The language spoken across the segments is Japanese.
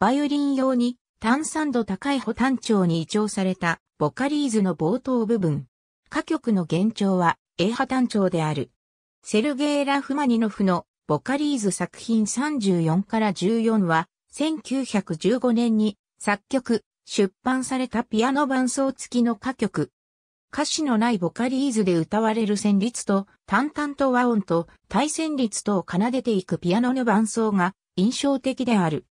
バイオリン用に炭酸度高い保単調に移調されたボカリーズの冒頭部分。歌曲の原調は A 波単調である。セルゲイ・ラフマニノフのボカリーズ作品34から14は1915年に作曲、出版されたピアノ伴奏付きの歌曲。歌詞のないボカリーズで歌われる旋律と、淡々と和音と対旋律とを奏でていくピアノの伴奏が印象的である。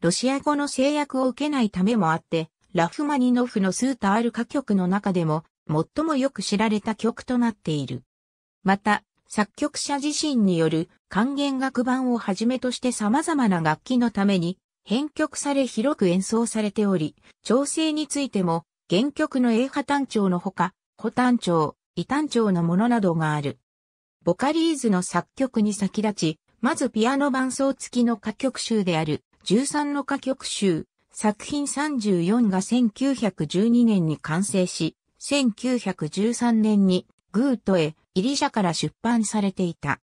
ロシア語の制約を受けないためもあって、ラフマニノフの数たある歌曲の中でも、最もよく知られた曲となっている。また、作曲者自身による管弦楽版をはじめとして様々な楽器のために編曲され広く演奏されており、調整についても原曲の A 波単調のほか、古単調、異単調のものなどがある。ボカリーズの作曲に先立ち、まずピアノ伴奏付きの歌曲集である13の歌曲集、作品34が1912年に完成し、1913年にグートへイリシャから出版されていた。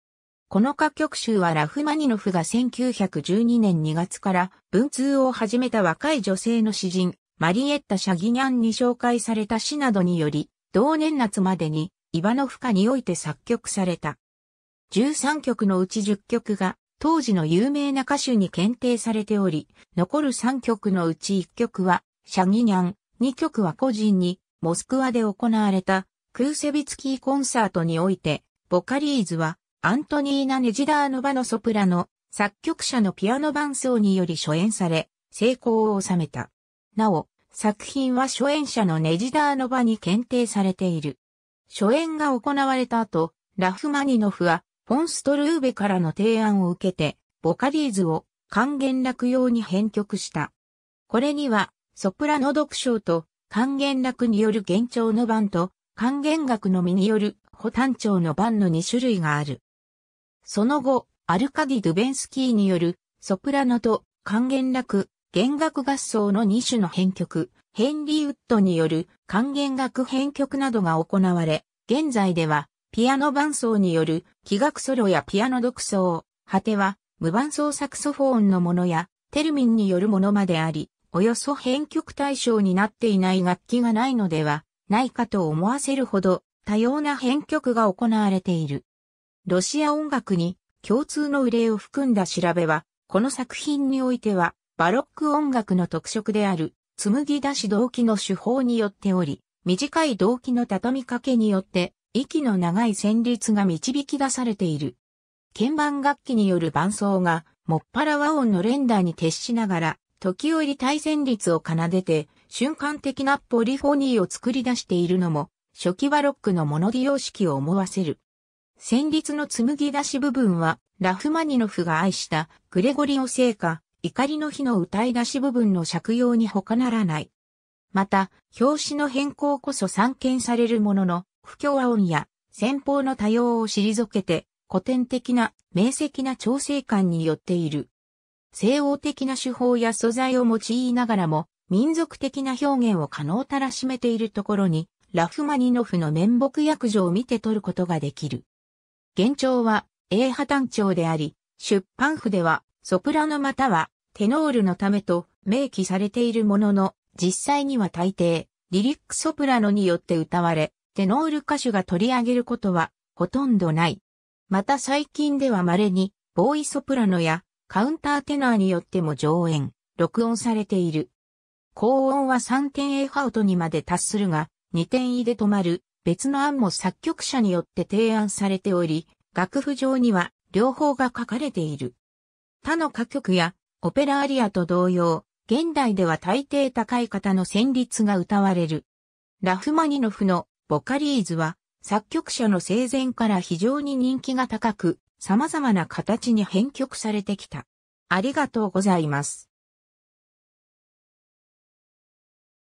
この歌曲集はラフマニノフが1912年2月から文通を始めた若い女性の詩人、マリエッタ・シャギニャンに紹介された詩などにより、同年夏までにイバノフカにおいて作曲された。13曲のうち10曲が当時の有名な歌手に検定されており、残る3曲のうち1曲は、シャギニャン、2曲は個人に、モスクワで行われた、クーセビツキーコンサートにおいて、ボカリーズは、アントニーナ・ネジダーノバのソプラノ、作曲者のピアノ伴奏により初演され、成功を収めた。なお、作品は初演者のネジダーノバに検定されている。初演が行われた後、ラフマニノフはコンストルーベからの提案を受けて、ボカリーズを還元楽用に編曲した。これには、ソプラノ独唱と還元楽による幻聴の番と、還元楽のみによる補単調の番の2種類がある。その後、アルカディ・ドゥベンスキーによるソプラノと還元楽、弦楽合奏の2種の編曲、ヘンリー・ウッドによる還元楽編曲などが行われ、現在ではピアノ伴奏による器楽ソロやピアノ独奏、果ては無伴奏サクソフォーンのものやテルミンによるものまであり、およそ編曲対象になっていない楽器がないのではないかと思わせるほど多様な編曲が行われている。ロシア音楽に共通の憂いを含んだ調べは、この作品においてはバロック音楽の特色である紡ぎ出し動機の手法によっており、短い動機の畳みかけによって息の長い旋律が導き出されている。鍵盤楽器による伴奏が、もっぱら和音の連打に徹しながら、時折対旋律を奏でて、瞬間的なポリフォニーを作り出しているのも、初期バロックのモノディ様式を思わせる。旋律の紡ぎ出し部分は、ラフマニノフが愛したグレゴリオ聖歌、怒りの日の歌い出し部分の借用に他ならない。また、表紙の変更こそ散見されるものの、不協和音や戦法の多様を退けて、古典的な明晰な調整感によっている。西欧的な手法や素材を用いながらも、民族的な表現を可能たらしめているところに、ラフマニノフの面目役所を見て取ることができる。現状は、英波単調であり、出版譜では、ソプラノまたは、テノールのためと明記されているものの、実際には大抵、リリックソプラノによって歌われ、しノール歌手が取り上げることはほとんどない。また最近では稀にボーイソプラノやカウンターテナーによっても上演、録音されている。高音は 3.A 点ハウトにまで達するが、2点位で止まる別の案も作曲者によって提案されており、楽譜上には両方が書かれている。他の歌曲やオペラアリアと同様、現代では大抵高い方の旋律が歌われる。ラフマニノフのボカリーズは作曲者の生前から非常に人気が高く、様々な形に編曲されてきた。ありがとうございます。